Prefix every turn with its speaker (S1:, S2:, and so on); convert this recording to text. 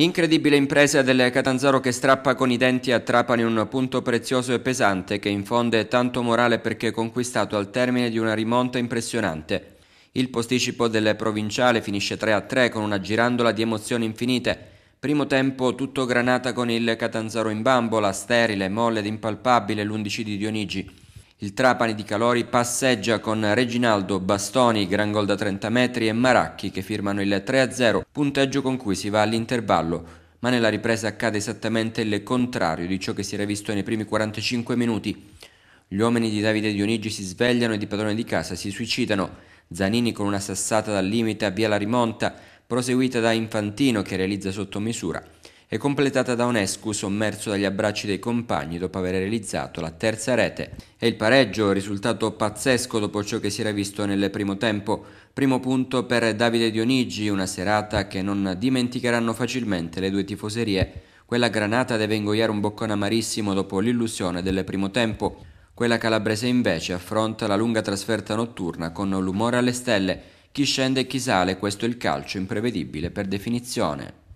S1: Incredibile impresa del Catanzaro che strappa con i denti a Trapani un punto prezioso e pesante che infonde tanto morale perché conquistato al termine di una rimonta impressionante. Il posticipo del provinciale finisce 3-3 con una girandola di emozioni infinite. Primo tempo tutto granata con il Catanzaro in bambola, sterile, molle ed impalpabile l'11 di Dionigi. Il Trapani di Calori passeggia con Reginaldo, Bastoni, gran gol da 30 metri e Maracchi che firmano il 3-0, punteggio con cui si va all'intervallo. Ma nella ripresa accade esattamente il contrario di ciò che si era visto nei primi 45 minuti. Gli uomini di Davide Dionigi si svegliano e di padrone di casa si suicidano. Zanini con una sassata dal limite avvia la rimonta, proseguita da Infantino che realizza sotto misura e completata da Onescu sommerso dagli abbracci dei compagni dopo aver realizzato la terza rete. E il pareggio, risultato pazzesco dopo ciò che si era visto nel primo tempo. Primo punto per Davide Dionigi, una serata che non dimenticheranno facilmente le due tifoserie. Quella granata deve ingoiare un boccone amarissimo dopo l'illusione del primo tempo. Quella calabrese invece affronta la lunga trasferta notturna con l'umore alle stelle. Chi scende e chi sale, questo è il calcio imprevedibile per definizione.